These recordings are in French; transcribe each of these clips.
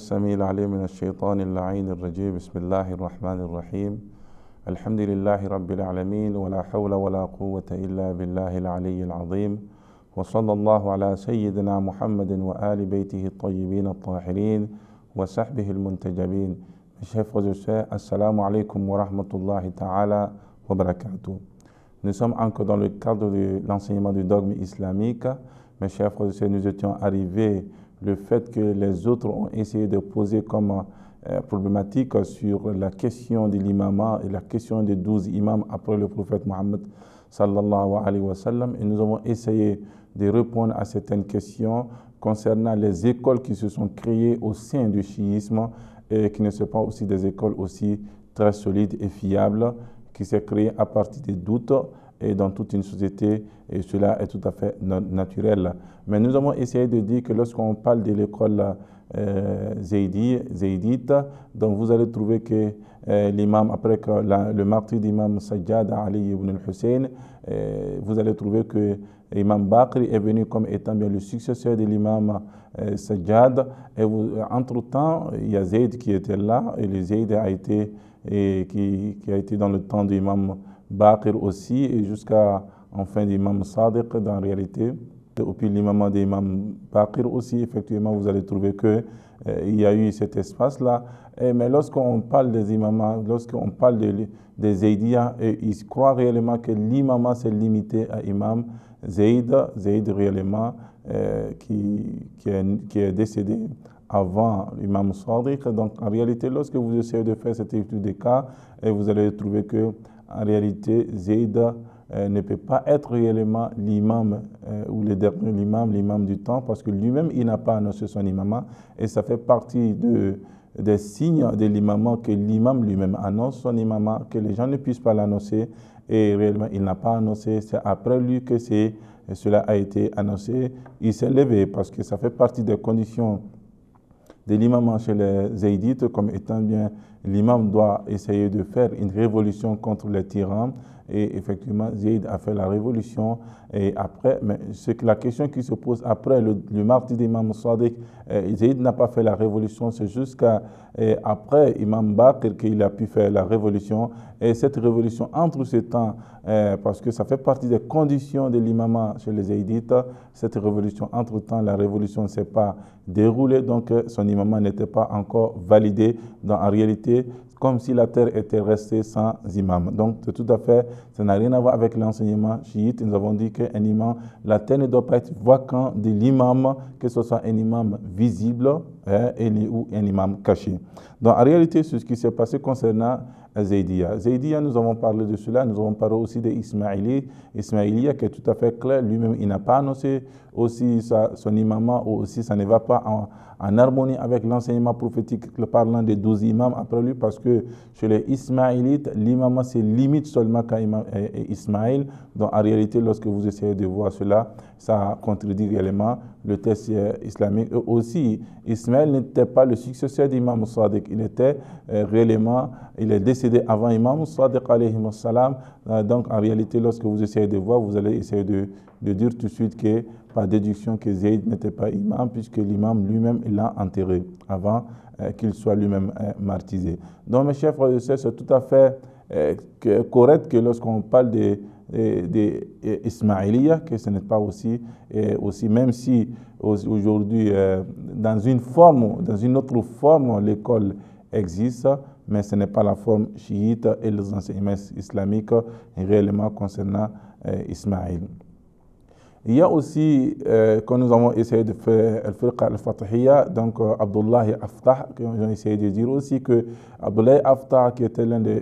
السميع العليم من الشيطان اللعين الرجيم بسم الله الرحمن الرحيم الحمد لله رب العالمين ولا حول ولا قوة إلا بالله العلي العظيم وصلى الله على سيدنا محمد وآل بيته الطيبين الطاهرين وسحبه المنتجبين الشيخ السلام عليكم ورحمة الله تعالى وبركاته Nous sommes encore dans le cadre de l'enseignement du dogme islamique. Mes le fait que les autres ont essayé de poser comme euh, problématique sur la question de l'imamat et la question des douze imams après le prophète Mohammed sallallahu alayhi wa sallam. Et nous avons essayé de répondre à certaines questions concernant les écoles qui se sont créées au sein du chiisme et qui ne sont pas aussi des écoles aussi très solides et fiables qui s'est créées à partir des doutes et dans toute une société, et cela est tout à fait naturel. Mais nous avons essayé de dire que lorsqu'on parle de l'école euh, Zaydi, Zaydite, donc vous allez trouver que euh, l'imam, après que le martyr d'imam Sajjad Ali ibn al-Hussein, euh, vous allez trouver que l'imam Bakri est venu comme étant bien le successeur de l'imam euh, Sajjad. Et entre-temps, il y a Zayd qui était là, et le Zayd a été, et qui, qui a été dans le temps de l'imam Baqir aussi, et jusqu'à enfin l'imam Sadiq, la réalité, et puis l'imam des Baqir aussi, effectivement, vous allez trouver que euh, il y a eu cet espace-là. Mais lorsqu'on parle des imams, lorsqu'on parle des Zaydiyas, ils croient réellement que l'imam s'est limité à imam Zayd, Zayd réellement, euh, qui, qui, est, qui est décédé avant l'imam Sadiq. Donc en réalité, lorsque vous essayez de faire cette étude des cas, vous allez trouver que en réalité, Zayda euh, ne peut pas être réellement l'imam euh, ou le dernier imam, l'imam du temps, parce que lui-même, il n'a pas annoncé son imam et ça fait partie de, des signes de l'imam que l'imam lui-même annonce son imam, que les gens ne puissent pas l'annoncer, et réellement, il n'a pas annoncé, c'est après lui que c'est, cela a été annoncé. Il s'est levé, parce que ça fait partie des conditions de l'imam chez les Zaydites, comme étant bien l'imam doit essayer de faire une révolution contre les tyrans et effectivement, Zayd a fait la révolution. Et après, mais c'est la question qui se pose après le, mardi martyr d'Imam Sadiq, eh, Zayd n'a pas fait la révolution, c'est jusqu'à eh, après Imam Bakr qu'il a pu faire la révolution. Et cette révolution entre ces temps, eh, parce que ça fait partie des conditions de l'imama chez les zaïdites cette révolution, entre-temps, la révolution ne s'est pas déroulée, donc son imama n'était pas encore validé. Dans, en réalité, comme si la terre était restée sans imam. Donc, c'est tout à fait, ça n'a rien à voir avec l'enseignement chiite. Nous avons dit qu'un imam, la terre ne doit pas être vacante de l'imam, que ce soit un imam visible hein, ou un imam caché. Donc, en réalité, ce qui s'est passé concernant Zaydiya. Zaydiya, nous avons parlé de cela, nous avons parlé aussi des Ismaïli qui est tout à fait clair, lui-même il n'a pas annoncé aussi son imamah ou aussi ça ne va pas en, harmonie avec l'enseignement prophétique parlant des douze imams après lui parce que chez les Ismaélites, l'imamah se limite seulement quand Ismaël, donc en réalité lorsque vous essayez de voir cela, ça contredit réellement le test euh, islamique. aussi, Ismaël n'était pas le successeur d'Imam Sadiq, il était euh, réellement il est décédé avant Imam Sadiq alayhi salam. Euh, donc en réalité, lorsque vous essayez de voir, vous allez essayer de, dire tout de suite que par déduction que Zayd n'était pas imam, puisque l'imam lui-même l'a enterré avant euh, qu'il soit lui-même euh, martyrisé. Donc mes chers frères et sœurs, c'est tout à fait correct que lorsqu'on parle des que ce n'est pas aussi, aussi, même si aujourd'hui, dans une forme, dans une autre forme, l'école existe, mais ce n'est pas la forme chiite et les enseignements islamiques réellement concernant euh, Ismaïl. Il y a aussi, euh, quand nous avons essayé de faire le euh, firqa Al-Fatihiyya, donc Abdullah et Aftah, j'ai essayé de dire aussi que Abdullah et Aftah, qui était l'un des,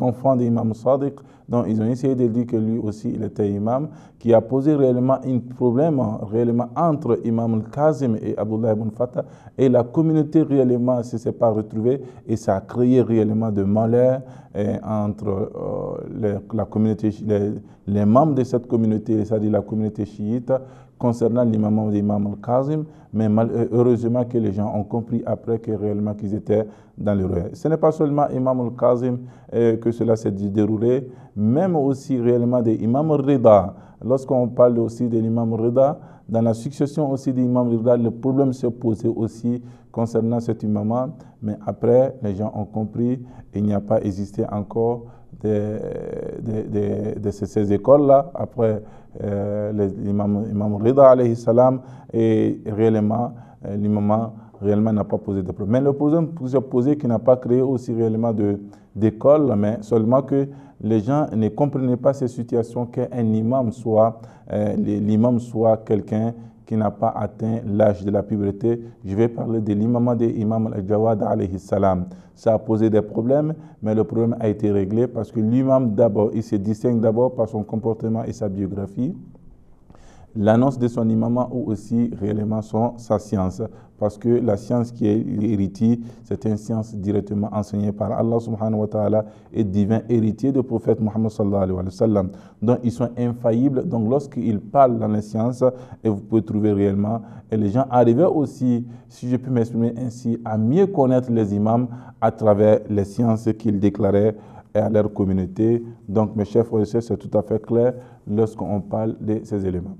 enfants des, des, enfants Sadiq, donc, ils ont essayé de dire que lui aussi, il était imam, qui a posé réellement un problème réellement entre Imam al-Kazim et Abdullah ibn Fattah. Et la communauté réellement ne s'est pas retrouvée et ça a créé réellement de malheur eh, entre euh, la communauté, les, les, membres de cette communauté, c'est-à-dire la communauté chiite concernant l'imam l'imam al-Kazim, mais euh, heureusement que les gens ont compris après que réellement qu'ils étaient dans le royaume. Ce n'est pas seulement imam al-Kazim euh, que cela s'est déroulé, même aussi réellement des imams Rida. Lorsqu'on parle aussi de l'imam Rida, dans la succession aussi de l'imam Rida, le problème se posait aussi concernant cet imam, mais après les gens ont compris, il n'y a pas existé encore de, de, ces écoles-là, après euh, l'imam Rida, alayhi salam, et réellement, euh, l'imam réellement n'a pas posé de problème. Mais le problème posé, qui n'a pas créé aussi réellement d'école, mais seulement que les gens ne comprenaient pas ces situations qu'un imam soit, euh, l'imam soit quelqu'un qui n'a pas atteint l'âge de la puberté. Je vais parler de l'imam De l'imam al-Jawad alayhi salam. Ça a posé des problèmes, mais le problème a été réglé parce que l'imam d'abord, il se distingue d'abord par son comportement et sa biographie l'annonce de son imam ou aussi réellement son, sa science. Parce que la science qui est l'héritier, c'est une science directement enseignée par Allah subhanahu wa ta'ala et divin héritier du prophète Muhammad sallallahu alayhi wa sallam. Donc ils sont infaillibles. Donc lorsqu'ils parlent dans les sciences, et vous pouvez trouver réellement, et les gens arrivaient aussi, si je peux m'exprimer ainsi, à mieux connaître les imams à travers les sciences qu'ils déclaraient et à leur communauté. Donc mes chers frères et sœurs, c'est tout à fait clair lorsqu'on parle de ces éléments.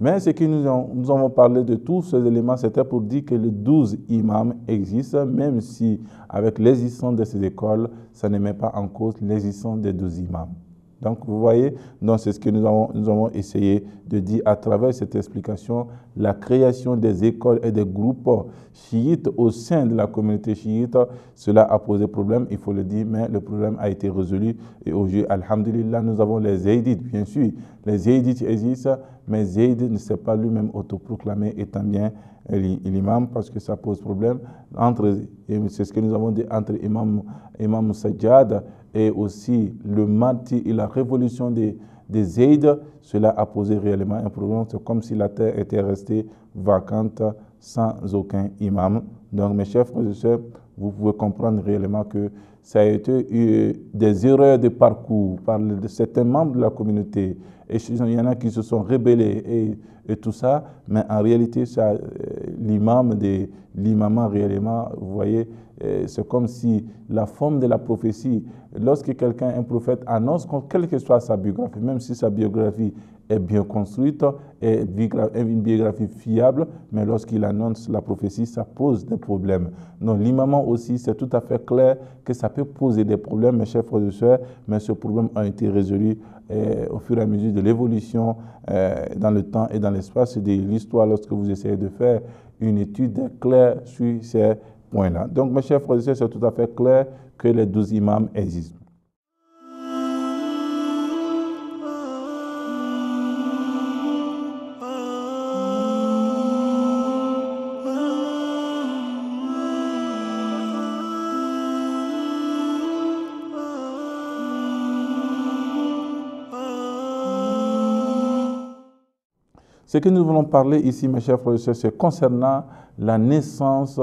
Mais ce que nous, avons parlé de tous ces éléments, c'était pour dire que les douze imams existent, même si avec l'existence de ces écoles, ça ne met pas en cause l'existence des douze imams. Donc, vous voyez, c'est ce que nous avons, nous avons essayé de dire à travers cette explication, la création des écoles et des groupes chiites au sein de la communauté chiite, cela a posé problème, il faut le dire, mais le problème a été résolu. Et aujourd'hui, Alhamdulillah, nous avons les Zaydites, bien sûr. Les Zaydites existent, mais Zayd ne s'est pas lui-même autoproclamé étant bien l'imam parce que ça pose problème. Entre, c'est ce que nous avons dit entre imam, imam Sajjad et aussi le Mati et la révolution des, des aides, cela a posé réellement un problème. C'est comme si la terre était restée vacante sans aucun imam. Donc, mes chers frères et sœurs, vous pouvez comprendre réellement que ça a été euh, des erreurs de parcours par certains membres de la communauté et il y en a qui se sont rébellés et, et tout ça, mais en réalité, ça, euh, l'imam réellement, vous voyez, euh, c'est comme si la forme de la prophétie, lorsque quelqu'un, un prophète, annonce, quelle que soit sa biographie, même si sa biographie est bien construite, est une biographie fiable, mais lorsqu'il annonce la prophétie, ça pose des problèmes. Donc l'imam aussi, c'est tout à fait clair que ça peut poser des problèmes, mes chers frères et sœurs, mais ce problème a été résolu au fur et à mesure de l'évolution euh, dans le temps et dans l'espace de l'histoire lorsque vous essayez de faire une étude claire sur ces points-là. Donc, mes chers frères et sœurs, c'est tout à fait clair que les douze imams existent. Ce que nous voulons parler ici, mes chers frères c'est concernant la naissance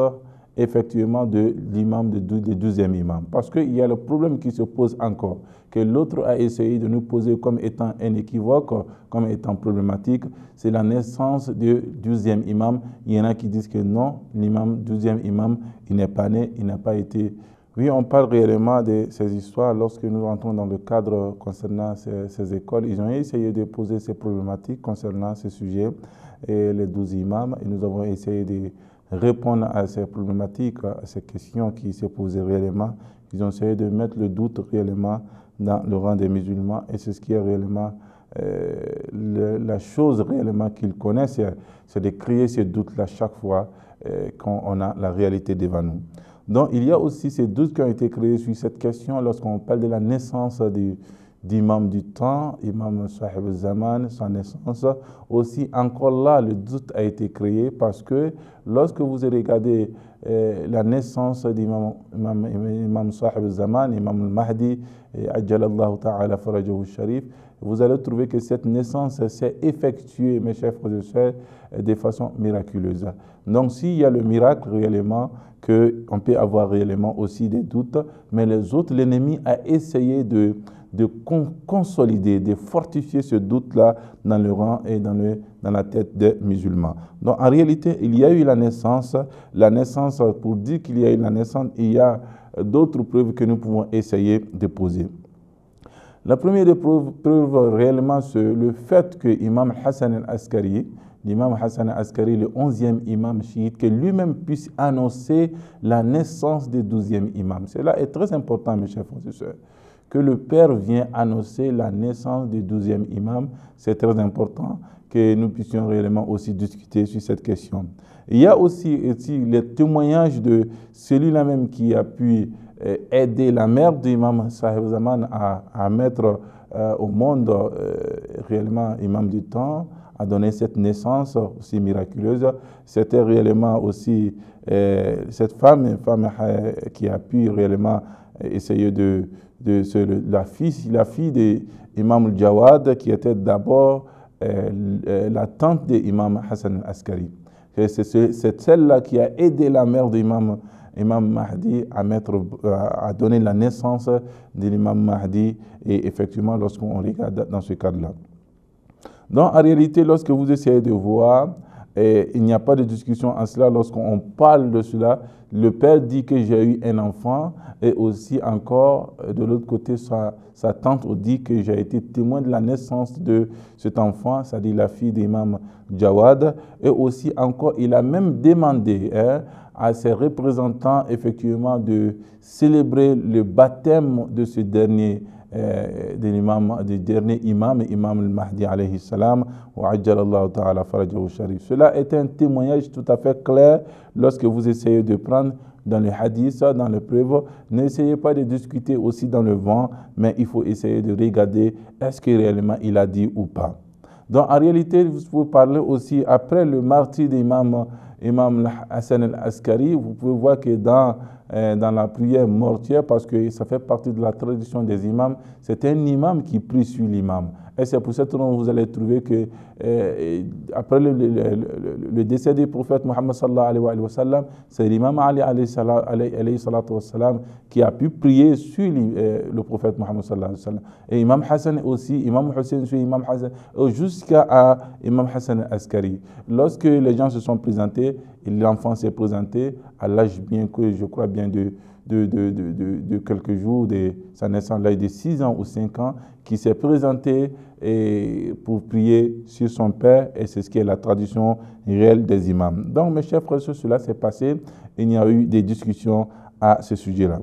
effectivement de l'imam, du douzième imam. Parce qu'il y a le problème qui se pose encore, que l'autre a essayé de nous poser comme étant un équivoque, comme étant problématique, c'est la naissance du douzième imam. Il y en a qui disent que non, l'imam, douzième imam, il n'est pas né, il n'a pas été oui, on parle réellement de ces histoires lorsque nous rentrons dans le cadre concernant ces, écoles. Ils ont essayé de poser ces problématiques concernant ces sujets et les douze imams et nous avons essayé de répondre à ces problématiques, à ces questions qui se posaient réellement. Ils ont essayé de mettre le doute réellement dans le rang des musulmans et c'est ce qui est réellement euh, la chose réellement qu'ils connaissent, c'est de créer ce doute-là chaque fois euh, qu'on a la réalité devant nous. Donc, il y a aussi ces doutes qui ont été créés sur cette question lorsqu'on parle de la naissance du, d'imam du temps, imam Sahib Zaman, sa naissance. Aussi, encore là, le doute a été créé parce que lorsque vous regardez euh, la naissance d'Imam Imam, Imam Sahib Zaman, Imam Mahdi mahdi Ta'ala Farajahu Sharif, vous allez trouver que cette naissance s'est effectuée, mes chers frères et sœurs, de façon miraculeuse. Donc s'il y a le miracle réellement, qu'on peut avoir réellement aussi des doutes, mais les autres, l'ennemi a essayé de, de consolider, de fortifier ce doute-là dans le rang et dans le dans la tête des musulmans. Donc en réalité, il y a eu la naissance, la naissance, pour dire qu'il y a eu la naissance, il y a d'autres preuves que nous pouvons essayer de poser. La première preuve, preuve réellement, c'est le fait que l'imam Hassan al-Askari, l'imam Hassan al-Askari, le 11e imam chiite, que lui-même puisse annoncer la naissance du 12e imam. Cela est très important, mes chers frères et sœurs. Que le père vient annoncer la naissance du 12e imam, c'est très important que nous puissions réellement aussi discuter sur cette question. Il y a aussi, les témoignages de celui-là même qui a pu euh, aider la mère d'Imam Sahib Zaman à, mettre euh, au monde euh, réellement Imam du temps, à donner cette naissance aussi miraculeuse. C'était réellement aussi cette femme, femme qui a pu réellement essayer de, de, la fille, la fille d'Imam Jawad qui était d'abord euh, euh, la tante de Imam Hassan al-Askari. C'est celle-là qui a aidé la mère d'Imam Imam Mahdi à, à donner la naissance de l'imam Mahdi, et effectivement, lorsqu'on regarde dans ce cadre-là. Donc, en réalité, lorsque vous essayez de voir et il n'y a pas de discussion en cela. Lorsqu'on parle de cela, le père dit que j'ai eu un enfant et aussi encore, euh, de l'autre côté, sa, sa, tante dit que j'ai été témoin de la naissance de cet enfant, c'est-à-dire la fille d'Imam Jawad. Et aussi encore, il a même demandé hein, à ses représentants, effectivement, de célébrer le baptême de ce dernier euh, de l'imam, du dernier imam, Imam al-Mahdi alayhi salam, ta'ala farajahu sharif. Cela est un témoignage tout à fait clair lorsque vous essayez de prendre dans le hadith, dans le preuves n'essayez pas de discuter aussi dans le vent, mais il faut essayer de regarder est-ce que réellement il a dit ou pas. Donc en réalité, vous pouvez parler aussi après le martyr d'imam Imam Hassan al-Askari, vous pouvez voir que dans euh, dans la prière mortière parce que ça fait partie de la tradition des imams. C'est un imam qui prie sur l'imam. Et c'est pour cette raison que vous allez trouver que euh, après le, le, le, décès du prophète Mohammed sallallahu alayhi wa sallam, c'est l'imam Ali alayhi salam qui a pu prier sur euh, le prophète Mohammed sallallahu alayhi wa sallam. Et imam Hassan aussi, imam Hussein sur imam Hassan, euh, jusqu'à imam Hassan Askari. Lorsque les gens se sont présentés, l'enfant s'est présenté à l'âge bien que je crois bien de de, de, de, de quelques jours de sa naissance, l'âge de 6 ans ou 5 ans, qui s'est présenté et pour prier sur son père, et c'est ce qui est la tradition réelle des imams. Donc, mes chers frères, cela s'est passé, il y a eu des discussions à ce sujet-là.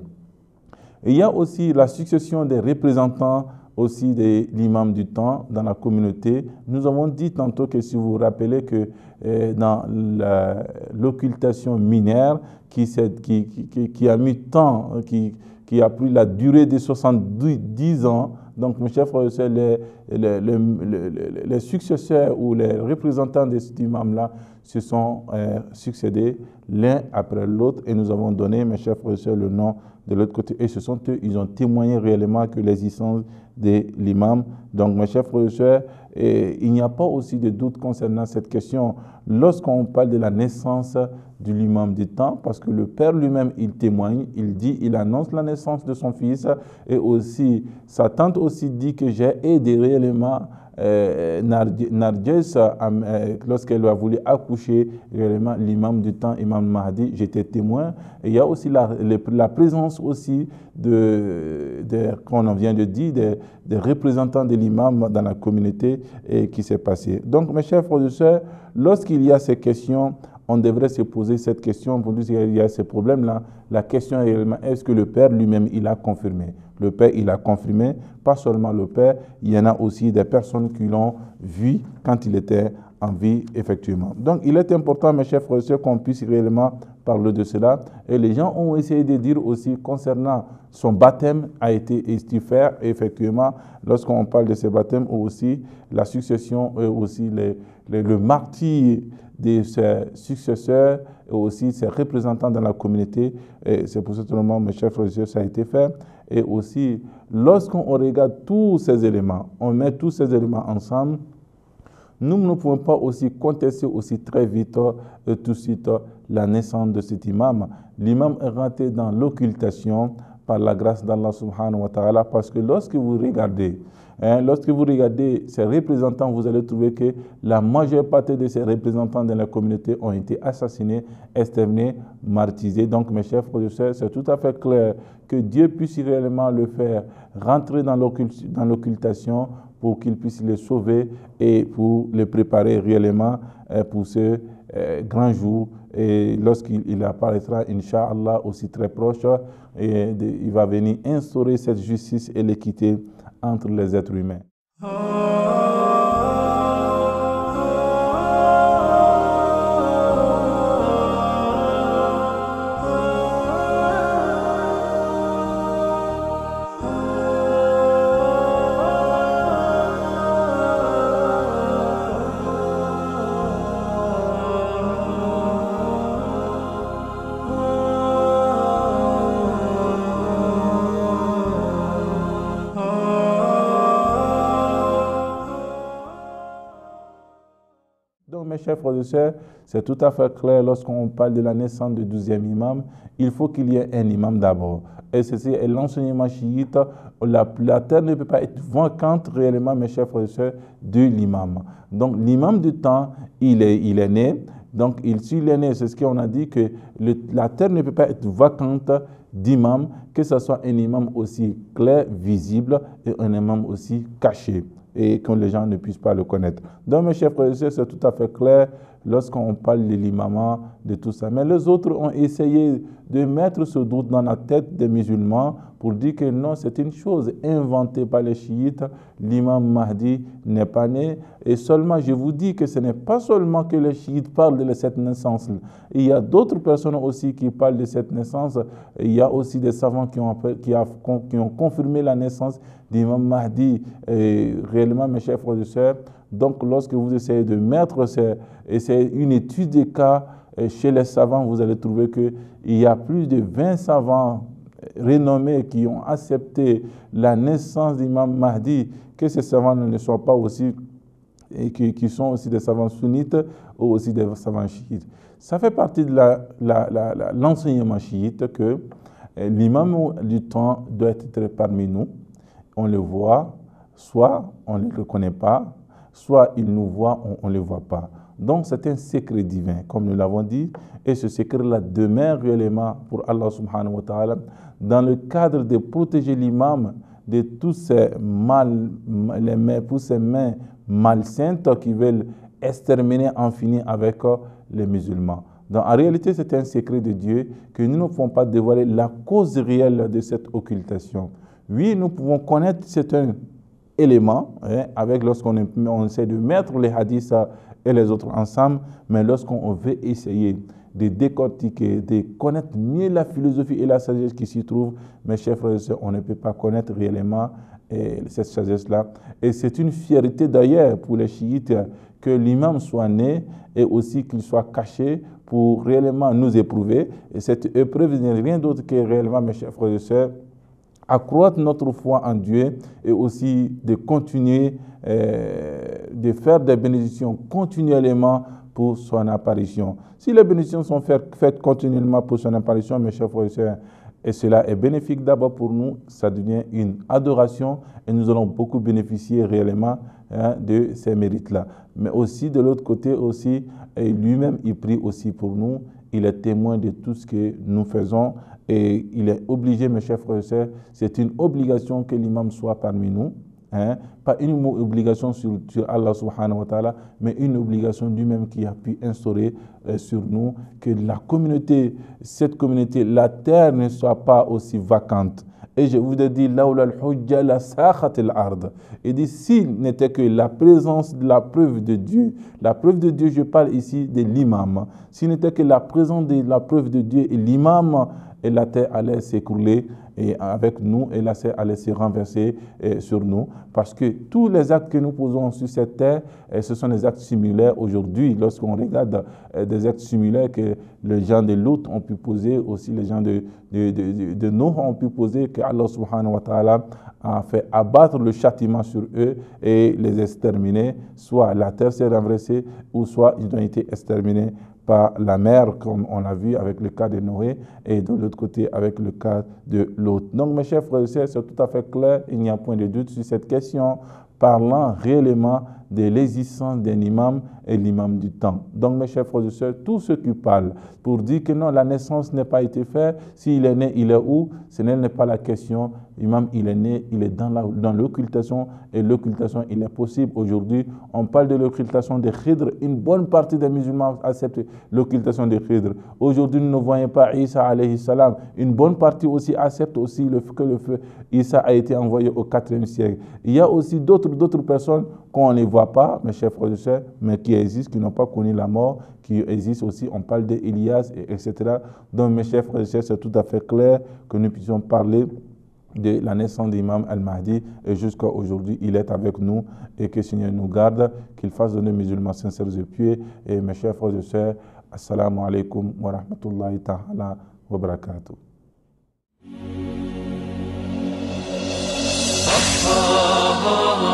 Il y a aussi la succession des représentants aussi de l'imam du temps dans la communauté. Nous avons dit tantôt que si vous vous rappelez que euh, dans l'occultation minière qui, a mis tant, qui, a pris la durée de 70 ans, donc mes chers frères et les, les, successeurs ou les représentants de cet imam-là se sont euh, succédés l'un après l'autre et nous avons donné, mes chers frères et le nom de l'autre côté, et ce sont eux, ils ont témoigné réellement que l'existence de l'imam. Donc, mes chers frères et il n'y a pas aussi de doute concernant cette question. Lorsqu'on parle de la naissance de l'imam du temps, parce que le père lui-même, il témoigne, il dit, il annonce la naissance de son fils, et aussi, sa tante aussi dit que j'ai aidé réellement euh, euh, lorsqu'elle a voulu accoucher, l'imam du temps, Imam Mahdi, j'étais témoin. il y a aussi la, présence aussi de, qu'on en vient de dire, des, représentants de l'imam dans la communauté et qui s'est passé. Donc, mes chers frères et sœurs, lorsqu'il y a ces questions, on devrait se poser cette question pour dire qu'il y a ce problème là La question est réellement, est-ce que le Père lui-même, il a confirmé Le Père, il a confirmé, pas seulement le Père, il y en a aussi des personnes qui l'ont vu quand il était en vie, effectivement. Donc, il est important, mes chers frères et sœurs, qu'on puisse réellement parler de cela. Et les gens ont essayé de dire aussi concernant son baptême a été estifère, effectivement, lorsqu'on parle de ce baptême, aussi la succession, ou aussi le martyre, de ses successeurs et aussi ses représentants dans la communauté. Et c'est pour ce moment mes chers frères et ça a été fait. Et aussi, lorsqu'on regarde tous ces éléments, on met tous ces éléments ensemble, nous ne pouvons pas aussi contester aussi très vite, euh, et tout de suite, euh, la naissance de cet imam. L'imam est rentré dans l'occultation par la grâce d'Allah subhanahu wa ta'ala parce que lorsque vous regardez Hein, lorsque vous regardez ces représentants, vous allez trouver que la majeure partie de ces représentants dans la communauté ont été assassinés, exterminés, martyrisés. Donc, mes chers frères c'est tout à fait clair que Dieu puisse réellement le faire, rentrer dans l'occultation pour qu'il puisse les sauver et pour les préparer réellement euh, pour ce euh, grand jour. Et lorsqu'il apparaîtra, Inch'Allah, aussi très proche, et il va venir instaurer cette justice et l'équité entre les êtres humains. Oh. mes chers frères et sœurs, c'est tout à fait clair lorsqu'on parle de la naissance du douzième imam. Il faut qu'il y ait un imam d'abord. Et ceci est l'enseignement chiite. La, terre ne peut pas être vacante réellement, mes chers frères et sœurs, de l'imam. Donc, l'imam du temps, il est, il est né. Donc, il, suit est né, c'est ce qu'on a dit, que la terre ne peut pas être vacante d'imam, que ce soit un imam aussi clair, visible, et un imam aussi caché et que les gens ne puissent pas le connaître. Donc, mes chers frères c'est tout à fait clair lorsqu'on parle de l'imama, de tout ça. Mais les autres ont essayé de mettre ce doute dans la tête des musulmans pour dire que non, c'est une chose inventée par les chiites. L'imam Mahdi n'est pas né. Et seulement, je vous dis que ce n'est pas seulement que les chiites parlent de cette naissance. Il y a d'autres personnes aussi qui parlent de cette naissance. Il y a aussi des savants qui ont, qui qui ont confirmé la naissance d'imam Mahdi. Et réellement, mes chers frères et sœurs, donc, lorsque vous essayez de mettre c'est une étude des cas euh, chez les savants, vous allez trouver qu'il y a plus de 20 savants euh, renommés qui ont accepté la naissance d'Imam Mahdi, que ces savants ne soient pas aussi, et qui, qui, sont aussi des savants sunnites ou aussi des savants chiites. Ça fait partie de l'enseignement chiite que euh, l'imam du temps doit être parmi nous. On le voit, soit on ne le reconnaît pas, soit il nous voit, on ne le voit pas. Donc c'est un secret divin, comme nous l'avons dit, et ce secret-là demeure réellement pour Allah subhanahu wa ta'ala dans le cadre de protéger l'imam de tous ces mal, les mains, pour ces mains malsaintes qui veulent exterminer, en finir avec euh, les musulmans. Donc, en réalité, c'est un secret de Dieu que nous ne pouvons pas dévoiler la cause réelle de cette occultation. Oui, nous pouvons connaître, c'est un éléments, hein, avec lorsqu'on on essaie de mettre les hadiths et les autres ensemble, mais lorsqu'on veut essayer de décortiquer, de connaître mieux la philosophie et la sagesse qui s'y trouve, mes chers frères et sœurs, on ne peut pas connaître réellement eh, cette sagesse-là. Et c'est une fierté d'ailleurs pour les chiites que l'imam soit né et aussi qu'il soit caché pour réellement nous éprouver. Et cette épreuve n'est rien d'autre que réellement, mes chers frères et sœurs, accroître notre foi en Dieu et aussi de continuer euh, de faire des bénédictions continuellement pour son apparition. Si les bénédictions sont faites continuellement pour son apparition, mes chers frères et sœurs, et cela est bénéfique d'abord pour nous, ça devient une adoration et nous allons beaucoup bénéficier réellement hein, de ces mérites-là. Mais aussi de l'autre côté aussi, lui-même, il prie aussi pour nous. Il est témoin de tout ce que nous faisons et il est obligé, mes chers frères et c'est une obligation que l'imam soit parmi nous. Hein? Pas une obligation sur, Allah subhanahu wa ta'ala, mais une obligation lui-même qui a pu instaurer euh, sur nous que la communauté, cette communauté, la terre ne soit pas aussi vacante. Et je vous ai dit, il dit, s'il n'était que la présence de la preuve de Dieu, la preuve de Dieu, je parle ici de l'imam, s'il n'était que la présence de la preuve de Dieu et l'imam et la terre allait s'écrouler avec nous et la terre allait se renverser eh, sur nous. Parce que tous les actes que nous posons sur cette terre, eh, ce sont des actes similaires aujourd'hui. Lorsqu'on regarde eh, des actes similaires que les gens de l'autre ont pu poser, aussi les gens de, de, de, ont pu poser, que Allah subhanahu wa ta'ala a fait abattre le châtiment sur eux et les exterminer. Soit la terre s'est renversée ou soit ils ont été exterminés par la mer, comme on l'a vu avec le cas de Noé, et de l'autre côté avec le cas de l'autre. Donc, mes chers frères et sœurs, c'est tout à fait clair, il n'y a point de doute sur cette question, parlant réellement de l'existence d'un imam et l'imam du temps. Donc, mes chers frères et sœurs, tous ceux qui parlent pour dire que non, la naissance n'a pas été faite, s'il est né, il est où, ce n'est pas la question. Imam il est né, il est dans l'occultation dans et l'occultation, il est possible. Aujourd'hui, on parle de l'occultation des khidr. Une bonne partie des musulmans acceptent l'occultation des khidr. Aujourd'hui, nous ne voyons pas Isa alayhi salam. Une bonne partie aussi accepte aussi le, que le feu Isa a été envoyé au 4e siècle. Il y a aussi d'autres personnes on ne les voit pas, mes chers frères et sœurs, mais qui existent, qui n'ont pas connu la mort, qui existent aussi. On parle d'Elias, etc. Donc, mes chers frères et sœurs, c'est tout à fait clair que nous puissions parler de la naissance d'Imam Al-Mahdi et jusqu'à aujourd'hui, il est avec nous et que le Seigneur nous garde, qu'il fasse de nous musulmans sincères et pieux. Et mes chers frères et sœurs, Assalamu alaikum wa rahmatullahi ta'ala wa barakatuh. Ah, ah, ah,